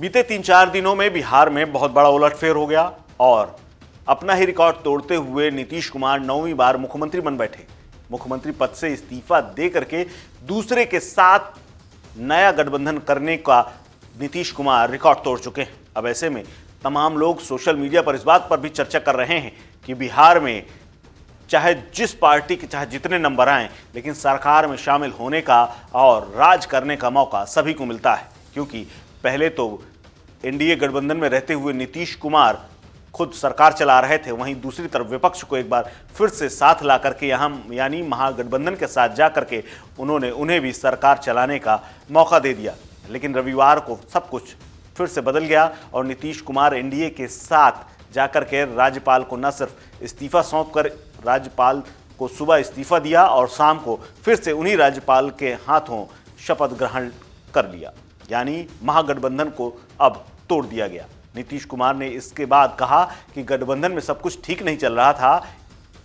बीते तीन चार दिनों में बिहार में बहुत बड़ा उलटफेर हो गया और अपना ही रिकॉर्ड तोड़ते हुए नीतीश कुमार नौवीं बार मुख्यमंत्री बन बैठे मुख्यमंत्री पद से इस्तीफा दे करके दूसरे के साथ नया गठबंधन करने का नीतीश कुमार रिकॉर्ड तोड़ चुके हैं अब ऐसे में तमाम लोग सोशल मीडिया पर इस बात पर भी चर्चा कर रहे हैं कि बिहार में चाहे जिस पार्टी के चाहे जितने नंबर आए लेकिन सरकार में शामिल होने का और राज करने का मौका सभी को मिलता है क्योंकि पहले तो एनडीए गठबंधन में रहते हुए नीतीश कुमार खुद सरकार चला रहे थे वहीं दूसरी तरफ विपक्ष को एक बार फिर से साथ ला करके यहाँ यानी महागठबंधन के साथ जा करके उन्होंने उन्हें भी सरकार चलाने का मौका दे दिया लेकिन रविवार को सब कुछ फिर से बदल गया और नीतीश कुमार एनडीए के साथ जाकर के राज्यपाल को न सिर्फ इस्तीफा सौंप कर राज्यपाल को सुबह इस्तीफा दिया और शाम को फिर से उन्हीं राज्यपाल के हाथों शपथ ग्रहण कर लिया यानी महागठबंधन को अब तोड़ दिया गया नीतीश कुमार ने इसके बाद कहा कि गठबंधन में सब कुछ ठीक नहीं चल रहा था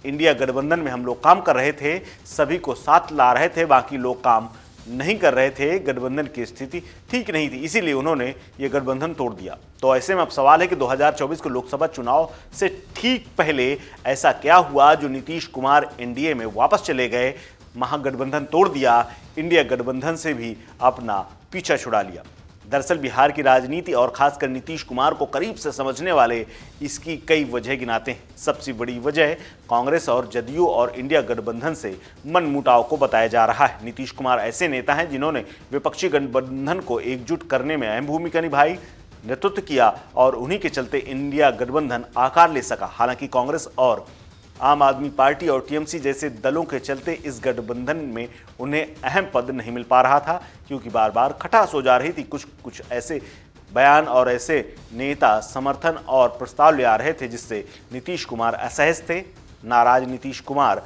इंडिया गठबंधन में हम लोग काम कर रहे थे सभी को साथ ला रहे थे बाकी लोग काम नहीं कर रहे थे गठबंधन की स्थिति ठीक नहीं थी इसीलिए उन्होंने ये गठबंधन तोड़ दिया तो ऐसे में अब सवाल है कि 2024 के लोकसभा चुनाव से ठीक पहले ऐसा क्या हुआ जो नीतीश कुमार एनडीए में वापस चले गए महागठबंधन तोड़ दिया इंडिया गठबंधन से भी अपना पीछा छुड़ा लिया दरअसल बिहार की राजनीति और खासकर नीतीश कुमार को करीब से समझने वाले इसकी कई वजह गिनाते हैं सबसे बड़ी वजह कांग्रेस और जदयू और इंडिया गठबंधन से मनमुटाव को बताया जा रहा है नीतीश कुमार ऐसे नेता हैं जिन्होंने विपक्षी गठबंधन को एकजुट करने में अहम भूमिका निभाई नेतृत्व किया और उन्हीं के चलते इंडिया गठबंधन आकार ले सका हालांकि कांग्रेस और आम आदमी पार्टी और टीएमसी जैसे दलों के चलते इस गठबंधन में उन्हें अहम पद नहीं मिल पा रहा था क्योंकि बार बार खटास हो जा रही थी कुछ कुछ ऐसे बयान और ऐसे नेता समर्थन और प्रस्ताव ले आ रहे थे जिससे नीतीश कुमार असहज थे नाराज नीतीश कुमार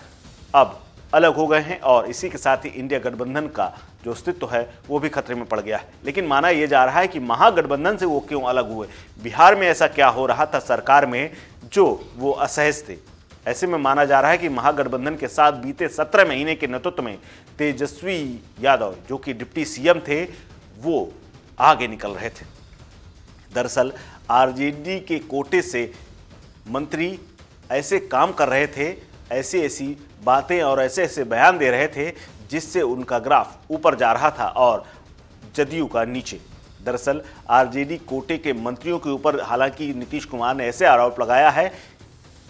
अब अलग हो गए हैं और इसी के साथ ही इंडिया गठबंधन का जो अस्तित्व है वो भी खतरे में पड़ गया है लेकिन माना यह जा रहा है कि महागठबंधन से वो क्यों अलग हुए बिहार में ऐसा क्या हो रहा था सरकार में जो वो असहज थे ऐसे में माना जा रहा है कि महागठबंधन के साथ बीते सत्रह महीने के नेतृत्व में तेजस्वी यादव जो कि डिप्टी सीएम थे वो आगे निकल रहे थे दरअसल आरजेडी के कोटे से मंत्री ऐसे काम कर रहे थे ऐसी ऐसी बातें और ऐसे ऐसे बयान दे रहे थे जिससे उनका ग्राफ ऊपर जा रहा था और जदयू का नीचे दरअसल आरजेडी कोटे के मंत्रियों के ऊपर हालांकि नीतीश कुमार ने ऐसे आरोप लगाया है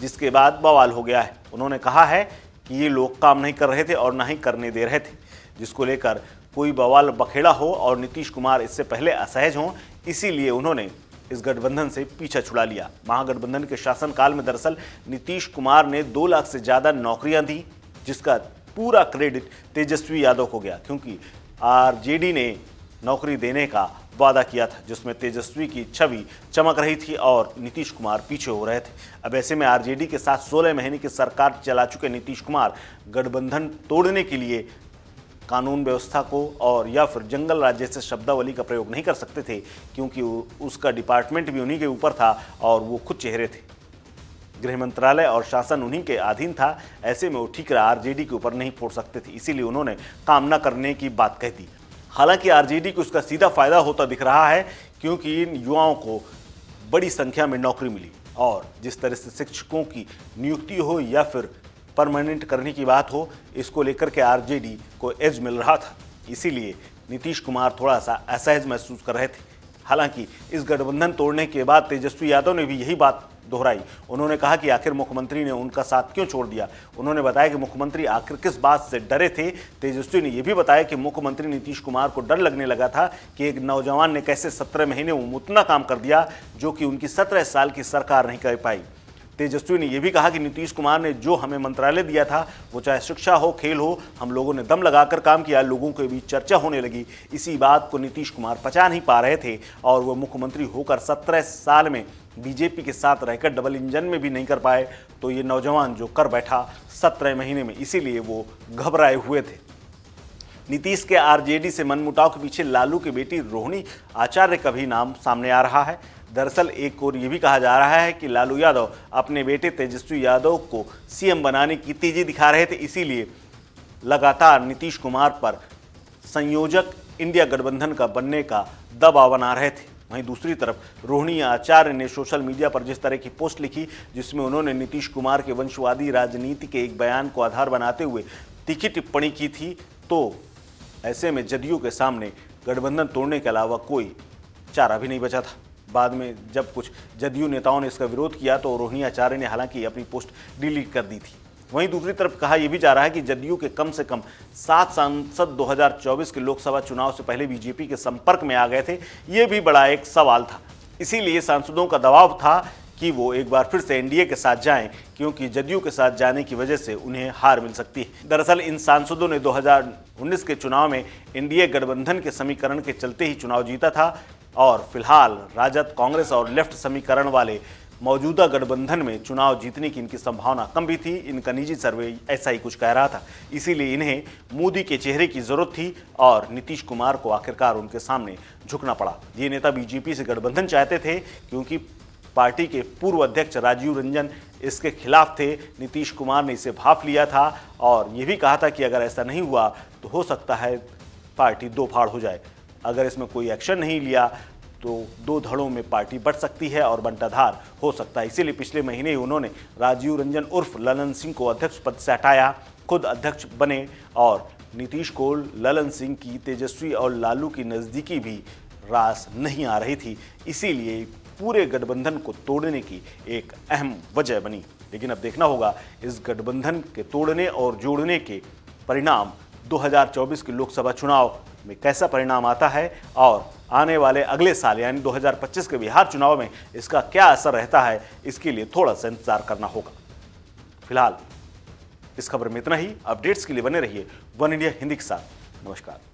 जिसके बाद बवाल हो गया है उन्होंने कहा है कि ये लोग काम नहीं कर रहे थे और ना ही करने दे रहे थे जिसको लेकर कोई बवाल बखेड़ा हो और नीतीश कुमार इससे पहले असहज हों इसीलिए उन्होंने इस गठबंधन से पीछा छुड़ा लिया महागठबंधन के शासनकाल में दरअसल नीतीश कुमार ने दो लाख से ज़्यादा नौकरियां दी जिसका पूरा क्रेडिट तेजस्वी यादव को गया क्योंकि आरजेडी ने नौकरी देने का वादा किया था जिसमें तेजस्वी की छवि चमक रही थी और नीतीश कुमार पीछे हो रहे थे अब ऐसे में आरजेडी के साथ 16 महीने की सरकार चला चुके नीतीश कुमार गठबंधन तोड़ने के लिए कानून व्यवस्था को और या फिर जंगल राज्य से शब्दावली का प्रयोग नहीं कर सकते थे क्योंकि उसका डिपार्टमेंट भी उन्हीं के ऊपर था और वो खुद चेहरे थे गृह मंत्रालय और शासन उन्हीं के अधीन था ऐसे में वो ठीकरा आरजेडी के ऊपर नहीं फोड़ सकते थे इसीलिए उन्होंने काम न करने की बात कह दी हालांकि आरजेडी को उसका सीधा फायदा होता दिख रहा है क्योंकि इन युवाओं को बड़ी संख्या में नौकरी मिली और जिस तरह से शिक्षकों की नियुक्ति हो या फिर परमानेंट करने की बात हो इसको लेकर के आरजेडी को एज मिल रहा था इसीलिए नीतीश कुमार थोड़ा सा असहज महसूस कर रहे थे हालांकि इस गठबंधन तोड़ने के बाद तेजस्वी यादव ने भी यही बात दोहराई उन्होंने कहा कि आखिर मुख्यमंत्री ने उनका साथ क्यों छोड़ दिया उन्होंने बताया कि मुख्यमंत्री आखिर किस बात से डरे थे तेजस्वी ने यह भी बताया कि मुख्यमंत्री नीतीश कुमार को डर लगने लगा था कि एक नौजवान ने कैसे सत्रह महीने उतना काम कर दिया जो कि उनकी सत्रह साल की सरकार नहीं कर पाई तेजस्वी ने यह भी कहा कि नीतीश कुमार ने जो हमें मंत्रालय दिया था वो चाहे शिक्षा हो खेल हो हम लोगों ने दम लगाकर काम किया लोगों के बीच चर्चा होने लगी इसी बात को नीतीश कुमार पचा नहीं पा रहे थे और वो मुख्यमंत्री होकर सत्रह साल में बीजेपी के साथ रहकर डबल इंजन में भी नहीं कर पाए तो ये नौजवान जो कर बैठा सत्रह महीने में इसीलिए वो घबराए हुए थे नीतीश के आरजेडी से मनमुटाव के पीछे लालू की बेटी रोहिणी आचार्य का भी नाम सामने आ रहा है दरअसल एक और ये भी कहा जा रहा है कि लालू यादव अपने बेटे तेजस्वी यादव को सीएम बनाने की तेजी दिखा रहे थे इसीलिए लगातार नीतीश कुमार पर संयोजक इंडिया गठबंधन का बनने का दबाव बना रहे थे वहीं दूसरी तरफ रोहिणी आचार्य ने सोशल मीडिया पर जिस तरह की पोस्ट लिखी जिसमें उन्होंने नीतीश कुमार के वंशवादी राजनीति के एक बयान को आधार बनाते हुए तीखी टिप्पणी की थी तो ऐसे में जदयू के सामने गठबंधन तोड़ने के अलावा कोई चारा भी नहीं बचा था बाद में जब कुछ जदयू नेताओं ने इसका विरोध किया तो रोहिणी आचार्य ने हालांकि अपनी पोस्ट डिलीट कर दी थी वहीं दूसरी तरफ कहा यह भी जा रहा है कि जदयू के कम से कम सात सांसद 2024 के लोकसभा चुनाव से पहले बीजेपी के संपर्क में आ गए थे ये भी बड़ा एक सवाल था इसीलिए सांसदों का दबाव था कि वो एक बार फिर से एनडीए के साथ जाएं क्योंकि जदयू के साथ जाने की वजह से उन्हें हार मिल सकती है दरअसल इन सांसदों ने 2019 के चुनाव में एनडीए गठबंधन के समीकरण के चलते ही चुनाव जीता था और फिलहाल राजद कांग्रेस और लेफ्ट समीकरण वाले मौजूदा गठबंधन में चुनाव जीतने की इनकी संभावना कम भी थी इनका निजी सर्वे ऐसा ही कुछ कह रहा था इसीलिए इन्हें मोदी के चेहरे की जरूरत थी और नीतीश कुमार को आखिरकार उनके सामने झुकना पड़ा ये नेता बीजेपी से गठबंधन चाहते थे क्योंकि पार्टी के पूर्व अध्यक्ष राजीव रंजन इसके खिलाफ थे नीतीश कुमार ने इसे भाप लिया था और ये भी कहा था कि अगर ऐसा नहीं हुआ तो हो सकता है पार्टी दो फाड़ हो जाए अगर इसमें कोई एक्शन नहीं लिया तो दो धड़ों में पार्टी बढ़ सकती है और बंटाधार हो सकता है इसीलिए पिछले महीने ही उन्होंने राजीव रंजन उर्फ ललन सिंह को अध्यक्ष पद से हटाया खुद अध्यक्ष बने और नीतीश को ललन सिंह की तेजस्वी और लालू की नज़दीकी भी रास नहीं आ रही थी इसीलिए पूरे गठबंधन को तोड़ने की एक अहम वजह बनी लेकिन अब देखना होगा इस गठबंधन के तोड़ने और जोड़ने के परिणाम 2024 के लोकसभा चुनाव में कैसा परिणाम आता है और आने वाले अगले साल यानी 2025 के बिहार चुनाव में इसका क्या असर रहता है इसके लिए थोड़ा सा इंतजार करना होगा फिलहाल इस खबर में इतना ही अपडेट्स के लिए बने रहिए वन इंडिया हिंदी के साथ नमस्कार